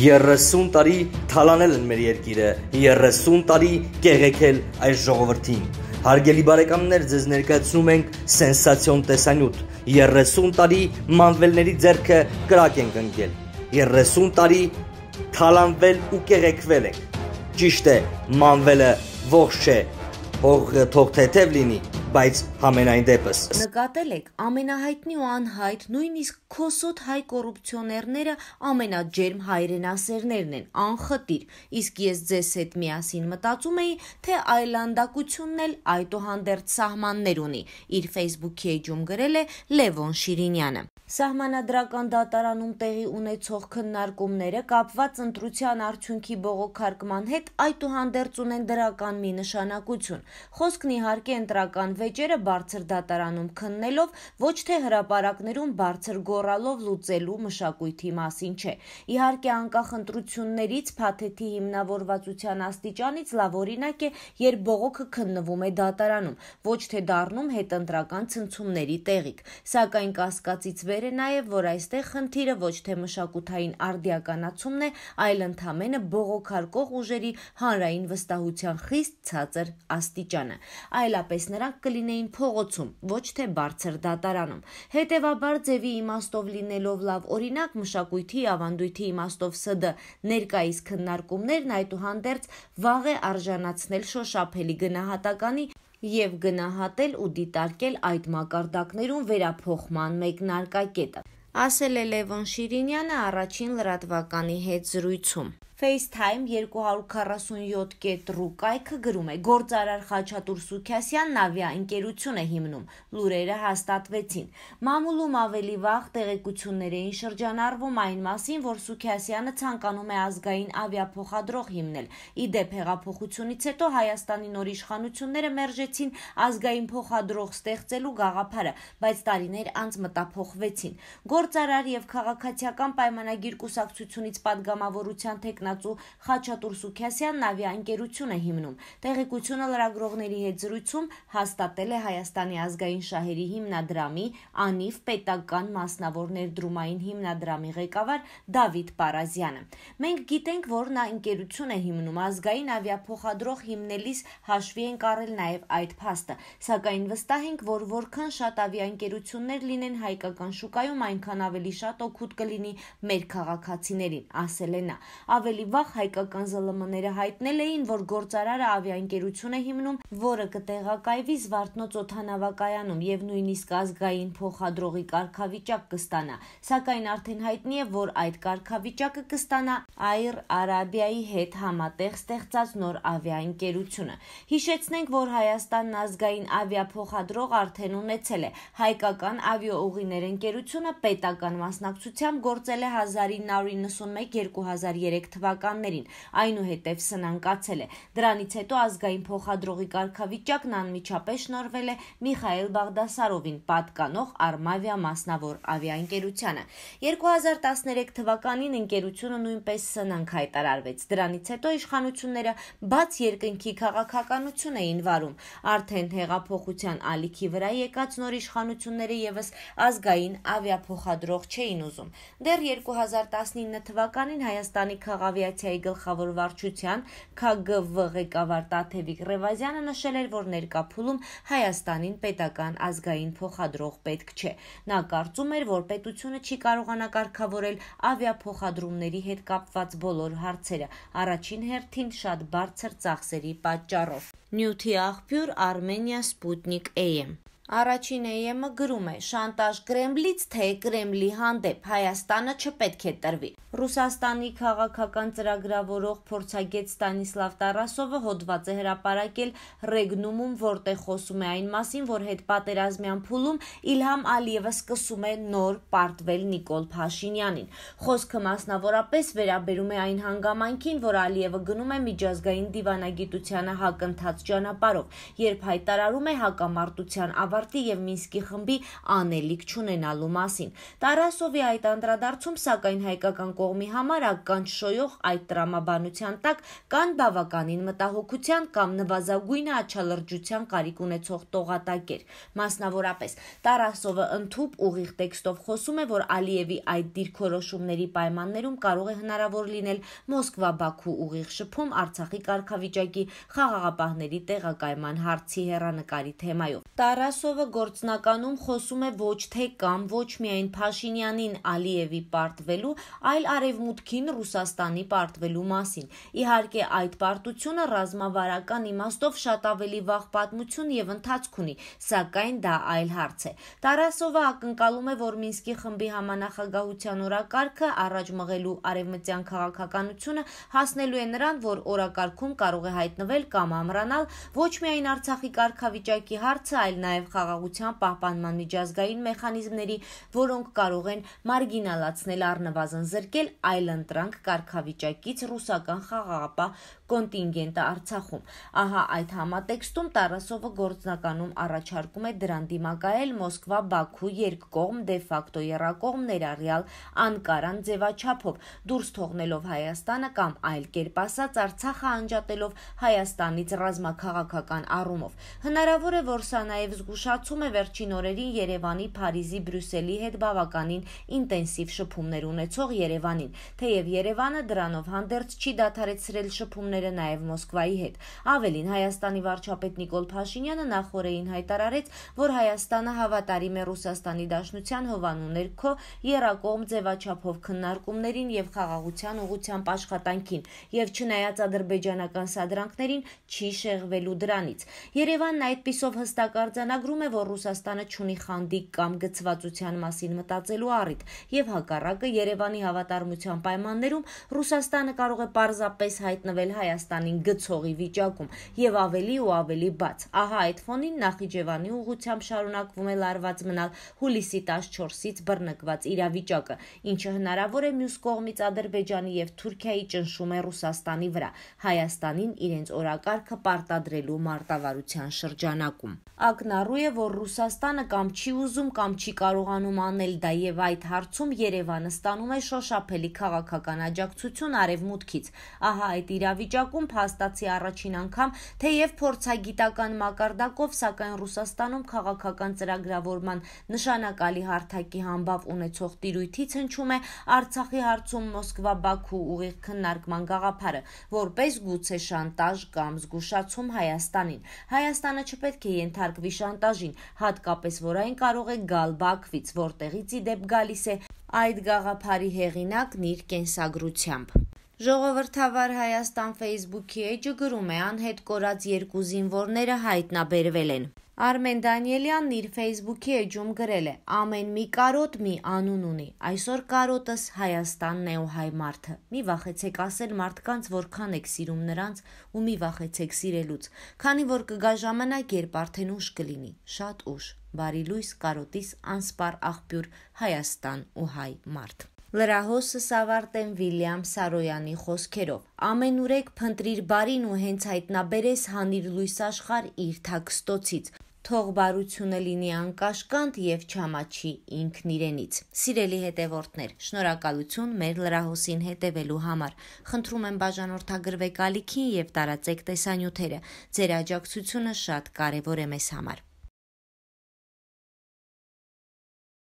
30 տարի թալանել են մեր երկիրը, 30 տարի կեղեքել այս ժողովրդին։ Հարգելի բարեկամներ, ձեզ ներկայացնում ենք սենսացիոն տեսանյութ։ 30 տարի մանվելների ձեռքը կրակ ենք ընկել։ 30 տարի թալանվել ու կեղեքվել ենք։ Ճիշտ է, մանվելը ողջ է, հող թող թեթև լինի, բայց համենայն դեպս Նկատել եք ամենահայտնի ու անհայտ նույնիսկ քոսոտ հայ կոռուպցիոներները ամենաջերմ հայրենասերներն են անխտիր իսկ ես ձեզ հետ միասին մտածում էի թե այլանդակությունն էլ այդուհանդերձ սահմաններ ունի իր Facebook-ի էջում գրել է Լևոն Շիրինյանը Սահմանադրական դատարանում տեղի ունեցող քննարկումները կապված ընտրության արդյունքի բողոքարկման հետ այդուհանդերձ ունեն դրական մի նշանակություն։ Խոսքն իհարկե ընտրական վեճերը բարձր դատարանում քննելով ոչ թե հրապարակներում բարձր գոռալով լուծելու մշակույթի մասին չէ։ Իհարկե անկախ ընտրություններից փաթեթի հիմնավորվածության աստիճանից լավ օրինակ է, երբ բողոքը քննվում է դատարանում, ոչ թե դառնում հետընտրական ցնցումների տեղիք։ Սակայն կասկածից վեր է նաև, որ այստեղ խնդիրը ոչ թե մշակութային արդիականացումն է, այլ ընդամենը բողոքարկող ուժերի հանրային վստահության խիստ ցածր աստիճանը։ Այլապես նրանք կլինեին փողոցում, ոչ թե բարձր դատարանում։ Հետևաբար ձևի իմաստով լինելով լավ օրինակ մշակույթի ավանդույթի իմաստով ՍԴ ներկայիս քննարկումներն այդուհանդերձ վաղ է արժանացնել շոշափելի գնահատականի եւ գնահատել ու դիտարկել այդ մակարդակներում վերափոխման մեկնարկակետը ասել է Լևոն Շիրինյանը առաջին լրատվականի հետ զրույցում FaceTime 247.ru կայքը գրում է. Գործարար Խաչատուր Սուքյասյանն ավիաընկերություն է հիմնում։ Լուրերը հաստատվեցին։ Մամուլում ավելի վաղ տեղեկություններ էին շրջանառվում այն մասին, որ Սուքյասյանը ցանկանում է ազգային ավիափոխադրող հիմնել։ Իդեպ հեղափոխությունից հետո Հայաստանի նոր իշխանությունները մերժեցին ազգային փոխադրող ստեղծելու գաղափարը, բայց տարիներ անց մտափոխվեցին։ Գործարար եւ քաղաքացիական պայմանագիր կուսակցությունից падգամավորության տեխնա մնացու Խաչատուր Սուքյասյանն ավիաընկերություն է հիմնում։ Տեղեկությունը լրագրողների հետ զրույցում հաստատել է Հայաստանի ազգային շահերի հիմնադրամի Անիվ պետական մասնավոր ներդրումային հիմնադրամի ղեկավար Դավիթ Պարազյանը։ Մենք գիտենք, որ նա ընկերություն է հիմնում ազգային ավիափոխադրող հիմնելիս հաշվի են առել նաև այդ փաստը, սակայն վստահ ենք, որ որքան շատ ավիաընկերություններ լինեն հայկական շուկայում, այնքան ավելի շատ օգուտ կլինի մեր քաղաքացիներին, ասել է նա։ Ավելի ավելի վաղ հայկական ԶԼՄ-ները հայտնել էին, որ գործարարը ավիաընկերություն է հիմնում, որը կտեղակայվի Զվարթնոց օթանավակայանում եւ նույնիսկ ազգային փոխադրողի կարգավիճակ կստանա, սակայն արդեն հայտնի է, որ այդ կարգավիճակը կստանա Air Arabia-ի հետ համատեղ ստեղծած նոր ավիաընկերությունը։ Հիշեցնենք, որ Հայաստանն ազգային ավիափոխադրող արդեն ունեցել է։ Հայկական ավիաուղիներ ընկերությունը պետական մասնակցությամբ գործել է 1991-2003 թվականներին, այնուհետև սնանկացել է։ Դրանից հետո ազգային փոխադրողի կարգավիճակն անմիջապես շնորվել է Միխայել Բաղդասարովին պատկանող Արմավիա մասնավոր ավիաընկերությանը։ 2013 թվականին ընկերությունը նույնպես սնանկ հայտարարվեց։ Դրանից հետո իշխանությունները բաց երկնքի քաղաքականություն էին վարում։ Արդեն հեղափոխության ալիքի վրա եկած նոր իշխանությունները եւս ազգային ավիափոխադրող չէին ուզում։ Դեռ 2019 թվականին Հայաստանի քաղաք ավիացիայի գլխավոր վարչության ՔԳՎ ղեկավար Տաթևիկ Ռևազյանը նշել էր, որ ներկա փուլում Հայաստանին պետական ազգային փոխադրող պետք չէ։ Նա կարծում էր, որ պետությունը չի կարողանա կարգավորել ավիափոխադրումների հետ կապված բոլոր հարցերը, առաջին հերթին շատ բարձր ծախսերի պատճառով։ Նյութի աղբյուր Armenia Sputnik AM Առաջին ԵՄ գրում է. «Շանտաժ Կրեմլից, թե Կրեմլի հանդեպ Հայաստանը չպետք է տրվի»։ Ռուսաստանի քաղաքական ծրագրավորող փորձագետ Ստանիսլավ Տարասովը հոդված է հրապարակել Ռեգնումում, որտեղ խոսում է այն մասին, որ հետպատերազմյան փուլում Իլհամ Ալիևը սկսում է նոր պարտվել Նիկոլ Փաշինյանին։ Խոսքը մասնավորապես վերաբերում է այն հանգամանքին, որ Ալիևը գնում է միջազգային դիվանագիտությանը հակընթաց ճանապարհով, երբ հայտարարում է հակամարտության ավարտը հաշվարկի եւ Մինսկի խմբի անելիք չունենալու մասին։ Տարասովի այդ անդրադարձում սակայն հայկական կողմի համար ականջ շոյող այդ տրամաբանության տակ կան բավականին մտահոգության կամ նվազագույն աչալրջության կարիք ունեցող տողատակեր։ Մասնավորապես Տարասովը ընդհուպ ուղիղ տեքստով խոսում է, որ Ալիևի այդ դիրքորոշումների պայմաններում կարող է հնարավոր լինել Մոսկվա-Բաքու ուղիղ շփում Արցախի կարգավիճակի խաղաղապահների տեղակայման հարցի հերանեկարի թեմայով։ Տարաս Ալիասովը գործնականում խոսում է ոչ թե կամ ոչ միայն Փաշինյանին Ալիևի պարտվելու, այլ արևմուտքին Ռուսաստանի պարտվելու մասին։ Իհարկե, այդ պարտությունը ռազմավարական իմաստով շատ ավելի վաղ պատմություն եւ ընթացք ունի, սակայն դա այլ հարց է։ Տարասովը ակնկալում է, որ Մինսկի խմբի համանախագահության օրակարգը առաջ մղելու արևմտյան քաղաքականությունը հասնելու է նրան, որ օրակարգում կարող է հայտնվել կամ ամրանալ ոչ միայն Արցախի կարգավիճակի հարցը, այլ նաեւ խաղաղության պահպանման միջազգային մեխանիզմների, որոնք կարող են մարգինալացնել առնվազն զրկել այլընտրանք կարգավիճակից ռուսական խաղաղապահ կոնտինգենտը Արցախում։ Ահա այդ համատեքստում Տարասովը գործնականում առաջարկում է դրան դիմակայել Մոսկվա-Բաքու երկկողմ դեֆակտո երակողմ ներառյալ Անկարան ձևաչափով, դուրս թողնելով Հայաստանը կամ այլ կերպ ասած Արցախը անջատելով Հայաստանից ռազմաքաղաքական առումով։ Հնարավոր է, որ սա նաև զգուշ զգուշացում է վերջին օրերին Երևանի, Փարիզի, Բրյուսելի հետ բավականին ինտենսիվ շփումներ ունեցող Երևանին, թեև Երևանը դրանով հանդերձ չի դադարեցրել շփումները նաև Մոսկվայի հետ։ Ավելին Հայաստանի վարչապետ Նիկոլ Փաշինյանը նախորդին հայտարարեց, որ Հայաստանը հավատարիմ է Ռուսաստանի Դաշնության հովանու ներքո երակողմ ձևաչափով քննարկումներին եւ խաղաղության ուղղությամբ աշխատանքին եւ չնայած ադրբեջանական սադրանքներին չի շեղվելու դրանից։ Երևանն այդպիսով հստակ արձանագրում ուսմունքավորում է, որ Ռուսաստանը չունի խանդիկ կամ գծվածության մասին մտածելու առիթ, եւ հակառակը Երևանի հավատարմության պայմաններում Ռուսաստանը կարող է պարզապես հայտնվել Հայաստանին գցողի վիճակում եւ ավելի ու ավելի բաց։ Ահա այդ ֆոնին Նախիջևանի ուղությամբ շարունակվում է լարված մնալ հուլիսի 14-ից բռնկված իրավիճակը, ինչը հնարավոր է մյուս կողմից Ադրբեջանի եւ Թուրքիայի ճնշումը Ռուսաստանի վրա, Հայաստանին իրենց օրակարգը պարտադրելու մարտավարության շրջանակում։ Ակնառու է, որ Ռուսաստանը կամ չի ուզում կամ չի կարողանում անել դա եւ այդ հարցում Երևանը ստանում է շոշափելի քաղաքական աջակցություն արևմուտքից։ Ահա այդ իրավիճակում փաստացի առաջին անգամ թեև փորձագիտական մակարդակով, սակայն Ռուսաստանում քաղաքական ծրագրավորման նշանակալի հարթակի համբավ ունեցող տիրույթից հնչում է Արցախի հարցում Մոսկվա-Բաքու ուղիղ քննարկման գաղափարը, որպես գուցե շանտաժ կամ զգուշացում Հայաստանին։ Հայաստանը չպետք է ենթարկվի շանտաժ պասաժին, հատկապես որ այն կարող է գալ Բաքվից, որտեղից ի դեպ գալիս է այդ գաղափարի հեղինակն իր կենսագրությամբ։ Ժողովրդավար Հայաստան Facebook-ի էջը գրում է անհետ կորած երկու զինվորները հայտնաբերվել են։ Արմեն Դանիելյանն իր Facebook-ի էջում գրել է. «Ամեն մի կարոտ մի անուն ունի։ Այսօր կարոտս Հայաստանն է ու հայ մարդը։ Մի վախեցեք ասել մարդկանց, որքան եք սիրում նրանց ու մի վախեցեք սիրելուց, քանի որ կգա ժամանակ, երբ արդեն ուշ կլինի։ Շատ ուշ։ Բարի լույս, կարոտիս անսպառ աղբյուր Հայաստան ու հայ մարդ»։ Լրահոսս ավարտեմ Վիլյամ Սարոյանի խոսքերով. Ամենուրեք փնտրիր բարին ու հենց հայտնաբերես հանիր լույս աշխար իր թաքստոցից թող բարությունը լինի անկաշկանդ եւ չամաչի ինքն իրենից։ Սիրելի հետևորդներ, շնորհակալություն մեր լրահոսին հետևելու համար։ Խնդրում եմ բաժանորդագրվեք ալիքին եւ տարածեք տեսանյութերը։ Ձեր աջակցությունը շատ կարեւոր է մեզ համար։